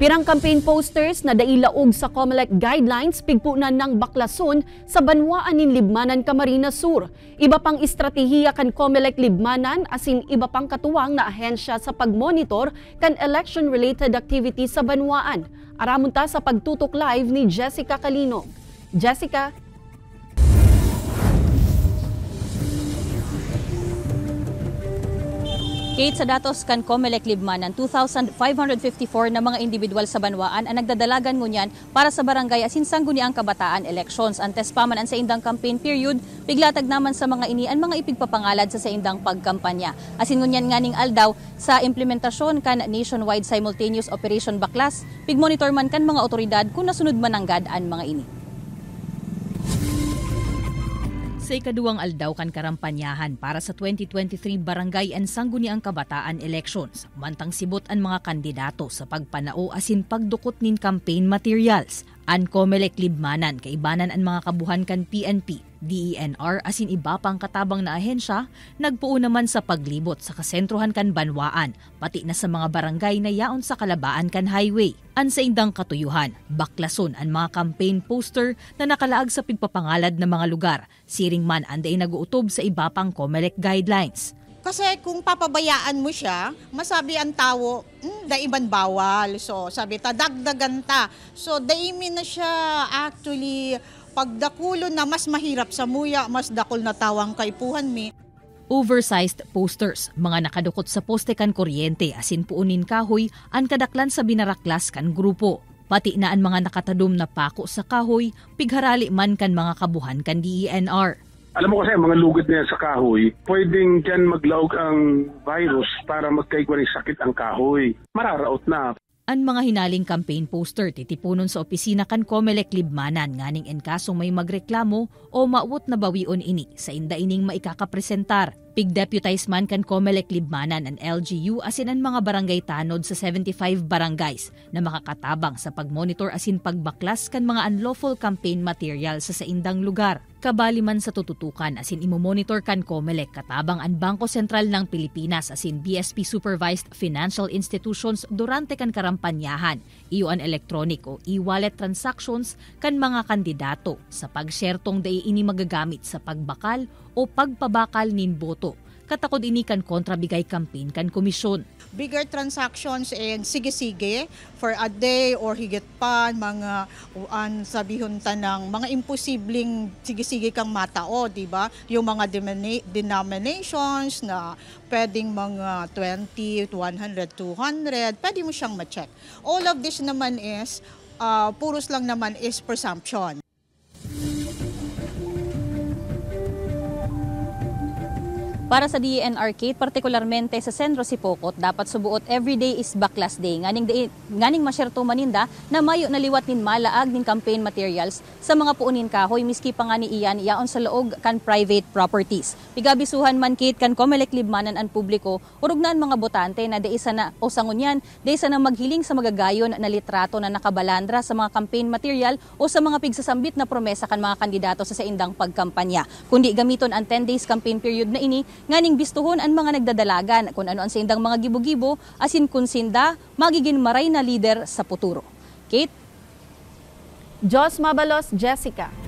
Pirang campaign posters na dailaog sa COMELEC guidelines pigpunan ng baklason sa banwaan ng Libmanan Camarines Sur. Iba pang estratehiya kan COMELEC Libmanan asin iba pang katuwang na ahensya sa pagmonitor kan election-related activity sa banwaan. Aramunta sa pagtutok live ni Jessica Kalino. Jessica, Kate, sa datos kan Comelec Libman ng 2,554 na mga individual sa banwaan ang nagdadalagan ngunyan para sa barangay at sinsangguniang kabataan elections. Antes pa pamanan sa indang campaign period, piglatag naman sa mga inian mga ipigpapangalad sa sa indang pagkampanya. Asin ngunyan nganing aldaw sa implementasyon kan nationwide simultaneous operation baklas, pigmonitor man kan mga otoridad kung nasunod mananggad ang mga ini. sa ikaduwang aldaw kan karampanyahan para sa 2023 Barangay and Sangguniang Kabataan Elections. Mantang sibot ang mga kandidato sa pagpanao asin pagdukot nin campaign materials. An Comelec Libmanan, kaibanan ang mga kabuhan kan PNP DENR as in iba pang katabang na ahensya, nagpuo naman sa paglibot sa kasentrohan kan Banwaan, pati na sa mga barangay na yaon sa Kalabaan kan Highway. An sa indang katuyuhan, baklason ang mga campaign poster na nakalaag sa pigpapangalad ng mga lugar, siring man anday naguutob sa iba pang COMELEC guidelines. Kasi kung papabayaan mo siya, masabi ang tao, mm, daiban bawal. So sabi ta, dagdagan ta. So daimin na siya actually Pagdakulo na mas mahirap sa muya, mas dakol na tawang kaipuhan mi. Oversized posters, mga nakadukot sa poste kan kuryente asin puunin kahoy ang kadaklan sa binaraklas kan grupo. Pati na ang mga nakatadom na pako sa kahoy, pigharali man kan mga kabuhan kan DENR. Alam mo kasi, mga lugot na sa kahoy, pwedeng dyan maglaog ang virus para magkaigwa ng sakit ang kahoy. Mararaot na. Ang mga hinaling campaign poster titipunon sa opisina kan Comelec Libmanan nganing enkasong may magreklamo o maawot na bawion ini sa inda ining maikakapresentar. Pig deputize man kan Comelec Libmanan ang LGU asin ang mga barangay tanod sa 75 barangays na makakatabang sa pagmonitor asin pagbaklas kan mga unlawful campaign material sa saindang lugar. Kabali man sa tututukan asin imomonitor kan Comelec katabang ang Bangko Sentral ng Pilipinas asin BSP supervised financial institutions durante kan karampanyahan, iyon electronic o e-wallet transactions kan mga kandidato sa pagshertong dai ini magagamit sa pagbakal o pagpabakal nin boto katakod inikan kan kontra bigay campaign kan komisyon. Bigger transactions and eh, sige-sige for a day or higit pa mga uan sabihon tanang mga imposibleng sige-sige kang matao, di ba? Yung mga denominations na pwedeng mga 20, 100, 200, pwede mo siyang ma-check. All of this naman is uh, puros lang naman is presumption. Para sa DNRK, partikularmente sa Sendro Sipokot, dapat subuot everyday is baklas day. Nganing, day, nganing masyerto maninda na mayo naliwat nin malaag nin campaign materials sa mga puunin kahoy, miski pa nga ni iyan iyaon sa loog kan private properties. Pigabisuhan man kit kan komelek libmanan an publiko, urugnaan mga botante na deisa na o sangunyan, deisa na maghiling sa magagayon na litrato na nakabalandra sa mga campaign material o sa mga pigsasambit na promesa kan mga kandidato sa saindang pagkampanya. Kundi gamiton ang 10 days campaign period na ini nganing bistuhon ang mga nagdadalagan kung ano ang sindang mga gibo-gibo asin kun sinda magiging maray na leader sa puturo. Kate? Joss Mabalos, Jessica.